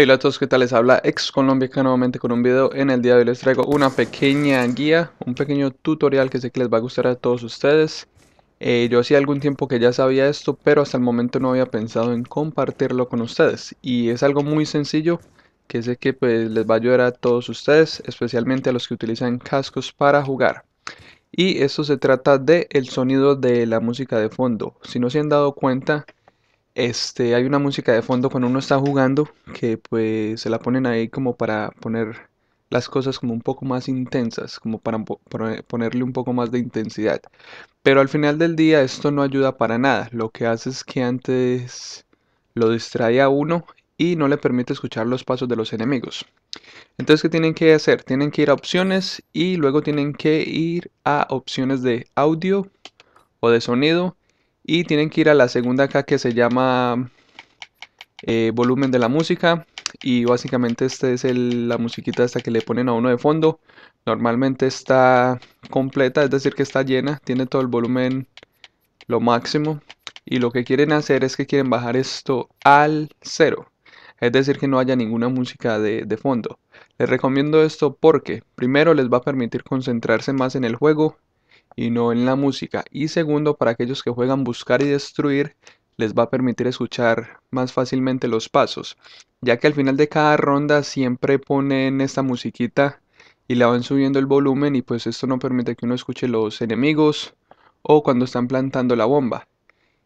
hola a todos, ¿qué tal? Les habla ex acá nuevamente con un video. En el día de hoy les traigo una pequeña guía, un pequeño tutorial que sé que les va a gustar a todos ustedes. Eh, yo hacía algún tiempo que ya sabía esto, pero hasta el momento no había pensado en compartirlo con ustedes. Y es algo muy sencillo que sé que pues, les va a ayudar a todos ustedes, especialmente a los que utilizan cascos para jugar. Y esto se trata del el sonido de la música de fondo. Si no se han dado cuenta, este, hay una música de fondo cuando uno está jugando que pues se la ponen ahí como para poner las cosas como un poco más intensas, como para ponerle un poco más de intensidad. Pero al final del día esto no ayuda para nada. Lo que hace es que antes lo distrae a uno y no le permite escuchar los pasos de los enemigos. Entonces, ¿qué tienen que hacer? Tienen que ir a opciones y luego tienen que ir a opciones de audio o de sonido y tienen que ir a la segunda acá que se llama eh, volumen de la música y básicamente esta es la musiquita esta que le ponen a uno de fondo normalmente está completa es decir que está llena tiene todo el volumen lo máximo y lo que quieren hacer es que quieren bajar esto al cero es decir que no haya ninguna música de, de fondo les recomiendo esto porque primero les va a permitir concentrarse más en el juego y no en la música. Y segundo, para aquellos que juegan buscar y destruir, les va a permitir escuchar más fácilmente los pasos, ya que al final de cada ronda siempre ponen esta musiquita y la van subiendo el volumen y pues esto no permite que uno escuche los enemigos o cuando están plantando la bomba.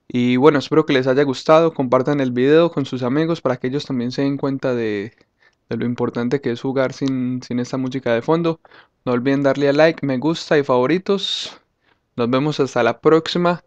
Y bueno, espero que les haya gustado, compartan el video con sus amigos para que ellos también se den cuenta de, de lo importante que es jugar sin, sin esta música de fondo. No olviden darle a like, me gusta y favoritos. Nos vemos hasta la próxima.